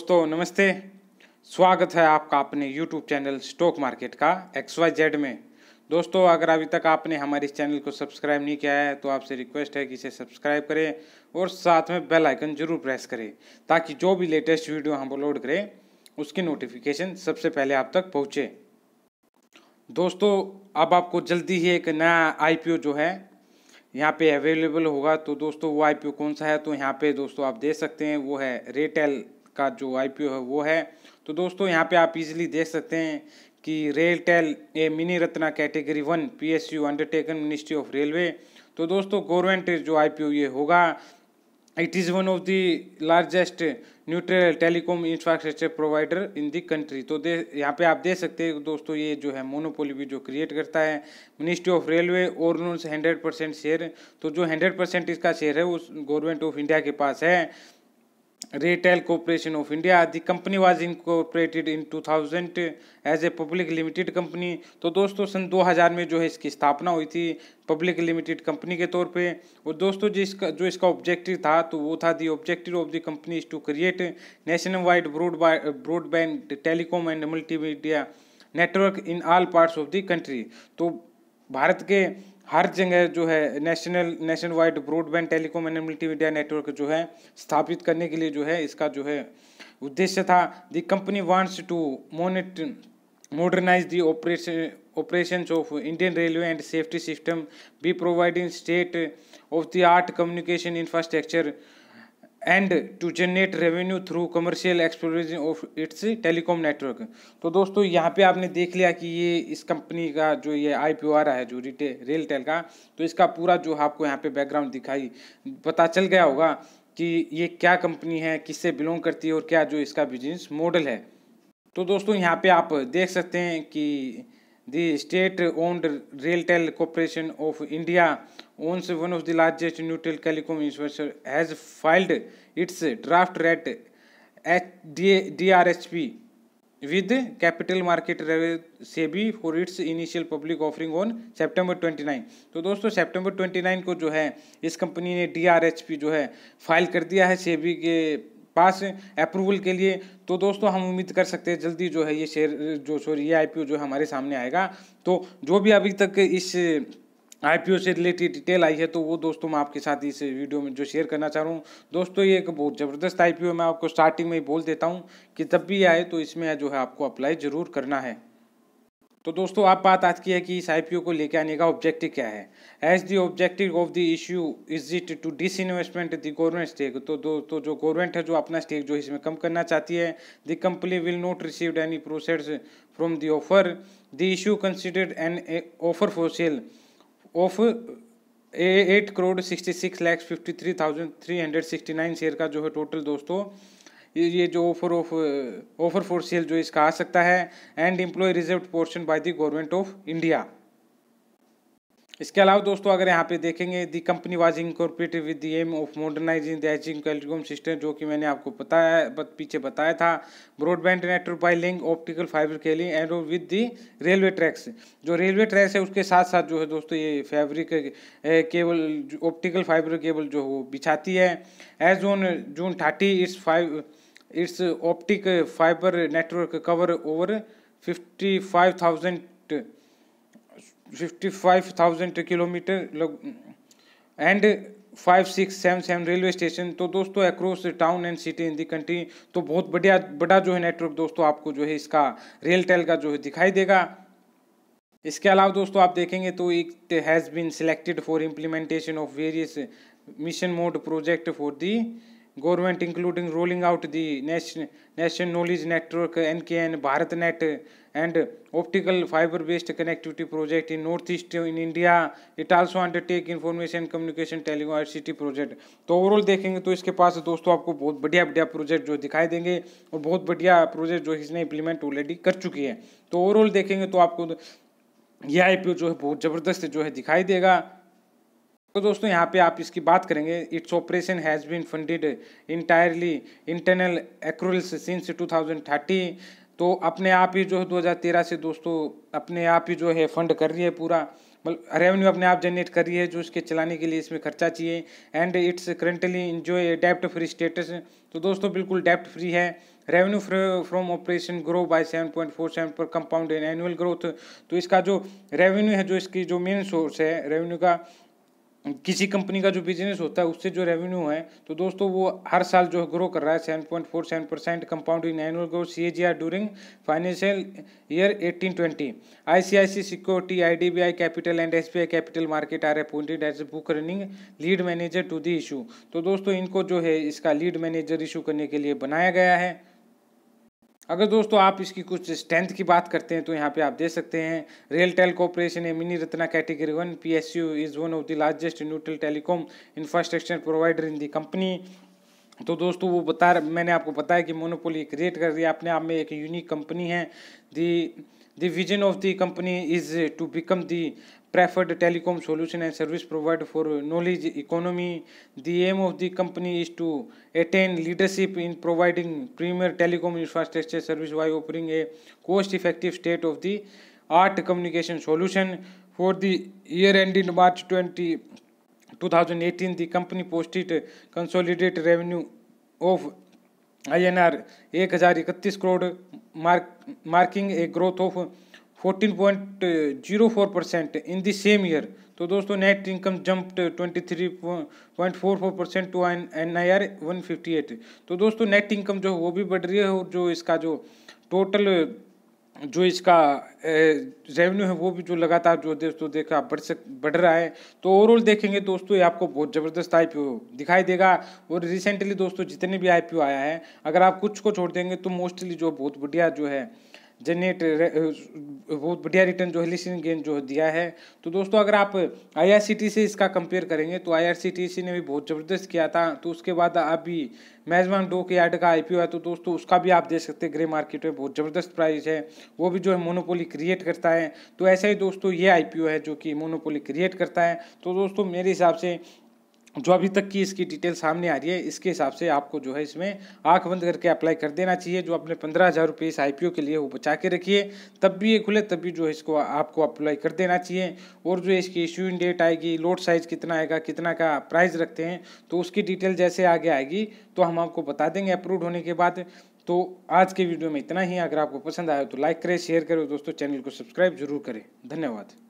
दोस्तों नमस्ते स्वागत है आपका अपने YouTube चैनल स्टॉक मार्केट का एक्स वाई जेड में दोस्तों अगर अभी तक आपने हमारे इस चैनल को सब्सक्राइब नहीं किया है तो आपसे रिक्वेस्ट है कि इसे सब्सक्राइब करें और साथ में बेल आइकन जरूर प्रेस करें ताकि जो भी लेटेस्ट वीडियो हम अपलोड करें उसकी नोटिफिकेशन सबसे पहले आप तक पहुँचे दोस्तों अब आपको जल्दी ही एक नया आई जो है यहाँ पे अवेलेबल होगा तो दोस्तों वो आई कौन सा है तो यहाँ पे दोस्तों आप देख सकते हैं वो है रेटेल का जो आईपीओ है वो है तो दोस्तों यहाँ पे आप इजीली देख सकते हैं कि RailTel a mini Ratna category one PSU undertaken ministry of railway तो दोस्तों गवर्नमेंट जो आईपीओ ये होगा it is one of the largest neutral telecom infrastructure provider in the country तो दे यहाँ पे आप देख सकते हैं दोस्तों ये जो है मोनोपोली भी जो क्रिएट करता है मिनिस्ट्री ऑफ रेलवे और उन्होंने हंड्रेड परसेंट शेयर तो जो हंड्रेड परसेंट इसका शेयर है उस गवर्नमेंट ऑफ इंडिया के पास है retail corporation of India the company was incorporated in 2000 as a public limited company तो दोस्तों सन 2000 में जो है इसकी स्थापना हुई थी पब्लिक लिमिटेड कंपनी के तौर पे और दोस्तों जिसका जो इसका ऑब्जेक्टिव था तो वो था the objective of the company is to create nation wide broad broadband telecom and multimedia network in all parts of the country तो भारत के हर जगह जो है national nation wide broadband telecom and multimedia network जो है स्थापित करने के लिए जो है इसका जो है उद्देश्य था the company wants to monit modernise the operation of Indian railway and safety system be providing state of the art communication infrastructure and to generate revenue through commercial exploration of its telecom network तो दोस्तों यहाँ पे आपने देख लिया कि ये इस कंपनी का जो ये आई पी आ रहा है जो रिटे रेल टेल का तो इसका पूरा जो आपको यहाँ पे बैकग्राउंड दिखाई पता चल गया होगा कि ये क्या कंपनी है किससे बिलोंग करती है और क्या जो इसका बिजनेस मॉडल है तो दोस्तों यहाँ पे आप देख सकते हैं कि The state-owned Railtel Corporation of India owns one of the largest neutral telecom infrastructure has filed its draft rat DRHP with capital market sebi for its initial public offering on september 29 तो दोस्तों september 29 को जो है इस company ने drhp जो है file कर दिया है सेबी के पास अप्रूवल के लिए तो दोस्तों हम उम्मीद कर सकते हैं जल्दी जो है ये शेयर जो सॉरी ये आईपीओ जो है हमारे सामने आएगा तो जो भी अभी तक इस आईपीओ से रिलेटेड डिटेल आई है तो वो दोस्तों मैं आपके साथ इस वीडियो में जो शेयर करना चाह रहा हूँ दोस्तों ये एक बहुत ज़बरदस्त आईपीओ मैं आपको स्टार्टिंग में ही बोल देता हूँ कि जब भी आए तो इसमें जो है आपको अप्लाई ज़रूर करना है तो दोस्तों आप बात आज की है कि इस आई को लेकर आने का ऑब्जेक्टिव क्या है as the objective of the issue is it to disinvestment the government stake तो दोस्तों जो गवर्नमेंट है जो अपना स्टेक जो इसमें कम करना चाहती है the company will not receive any process from the offer the issue considered an offer for sale of eight crore sixty six lakhs fifty three thousand three hundred sixty nine share का जो है टोटल दोस्तों ये जो offer of offer for sale जो इसका आ सकता है and employ reserve portion by the government of India इसके अलावा दोस्तों अगर यहाँ पे देखेंगे the company was incorporated with the aim of modernising the etching telecom system जो कि मैंने आपको बताया बत, पीछे बताया था broadband network by link optical fibre लिए and with the railway tracks जो रेलवे ट्रैक्स है उसके साथ साथ जो है दोस्तों ये fabric cable optical fibre cable जो है वो बिछाती है as on June thirty its five its optic fiber network cover over 55,000 55,000 kilometre and five six seven seven railway station तो दोस्तों across town and city in the country तो बहुत बढ़िया बड़ा जो है नेटवर्क दोस्तों आपको जो है इसका रेलटेल का जो है दिखाई देगा इसके अलावा दोस्तों आप देखेंगे तो it has been selected for implementation of various mission mode project for the government including rolling out the nation, National Knowledge Network NKN, BharatNet and optical fiber based connectivity project in northeast in India. It also undertake information communication telecity project. to overall dekhenge to iske paas dosto aapko bahut badhiya badhiya project jo dikhai denge aur bahut badhiya project jo isne implement already kar chuki hai to overall dekhenge to aapko ये आई जो है बहुत ज़बरदस्त जो है दिखाई देगा तो दोस्तों यहाँ पे आप इसकी बात करेंगे its operation has been funded entirely internal accruals since 2030 तो अपने आप ही जो है 2013 से दोस्तों अपने आप ही जो है फंड कर रही है पूरा मतलब रेवेन्यू अपने आप जनरेट कर रही है जो इसके चलाने के लिए इसमें खर्चा चाहिए एंड इट्स करंटली इंजॉय डेप्ट फ्री स्टेटस तो दोस्तों बिल्कुल डेप्ट फ्री है revenue from operation grow by seven point four seven पर कंपाउंड एनुअल ग्रोथ तो इसका जो रेवेन्यू है जो इसकी जो मेन सोर्स है रेवेन्यू का किसी कंपनी का जो बिजनेस होता है उससे जो रेवेन्यू है तो दोस्तों वो हर साल जो ग्रो कर रहा है seven point four seven percent compound in annual growth C A ji are during financial year eighteen twenty I C I C security I D B I capital and S B I capital market are appointed as book running lead manager to the issue तो दोस्तों इनको जो है इसका lead manager issue करने के लिए बनाया गया है अगर दोस्तों आप इसकी कुछ स्ट्रेंथ की बात करते हैं तो यहाँ पे आप देख सकते हैं RailTel corporation a mini Ratna category one P S U is one of the largest neutral telecom infrastructure provider in the company तो दोस्तों वो बता मैंने आपको बताया कि मोनोपोली क्रिएट कर दिया अपने आप में एक यूनिक कंपनी है the the vision of the company is to become the preferred telecom solution and service provider for knowledge economy. The aim of the company is to attain leadership in providing premier telecom infrastructure service by offering a cost-effective state-of-the-art communication solution. For the year ending March 20, 2018, the company posted consolidated revenue of INR 1031 crore, mark, marking a growth of fourteen point zero four percent in the same year तो दोस्तों net income jump twenty three point four four percent to N N I R one fifty eight तो दोस्तों net income जो वो भी बढ़ रही है और जो इसका जो टोटल जो इसका रेवेन्यू है वो भी जो लगातार जो दोस्तों देखा बढ़ सक बढ़ रहा है तो ओवरऑल देखेंगे दोस्तों ये आपको बहुत ज़बरदस्त आईपीओ दिखाई देगा और रिसेंटली दोस्तों जितने भी ओ आया है अगर आप कुछ को छोड़ देंगे तो मोस्टली जो बहुत बढ़िया जो है जनरेट बहुत uh, बढ़िया रिटर्न जो है लिसनिंग गेन जो दिया है तो दोस्तों अगर आप आई से इसका कंपेयर करेंगे तो आई ने भी बहुत ज़बरदस्त किया था तो उसके बाद अभी मेजबान डो के यार्ड का आई है तो दोस्तों उसका भी आप देख सकते हैं ग्रे मार्केट में बहुत ज़बरदस्त प्राइस है वो भी जो है मोनोपोली क्रिएट करता है तो ऐसा ही दोस्तों ये आई है जो कि मोनोपोली क्रिएट करता है तो दोस्तों मेरे हिसाब से जो अभी तक की इसकी डिटेल सामने आ रही है इसके हिसाब से आपको जो है इसमें आंख बंद करके अप्लाई कर देना चाहिए जो अपने पंद्रह हज़ार रुपये इस आई के लिए वो बचा के रखिए तब भी ये खुले तब भी जो है इसको आपको अप्लाई कर देना चाहिए और जो इसकी इश्यूइंग डेट आएगी लोड साइज कितना आएगा कितना का प्राइस रखते हैं तो उसकी डिटेल जैसे आगे आएगी तो हम आपको बता देंगे अप्रूव होने के बाद तो आज के वीडियो में इतना ही अगर आपको पसंद आया तो लाइक करें शेयर करें दोस्तों चैनल को सब्सक्राइब जरूर करें धन्यवाद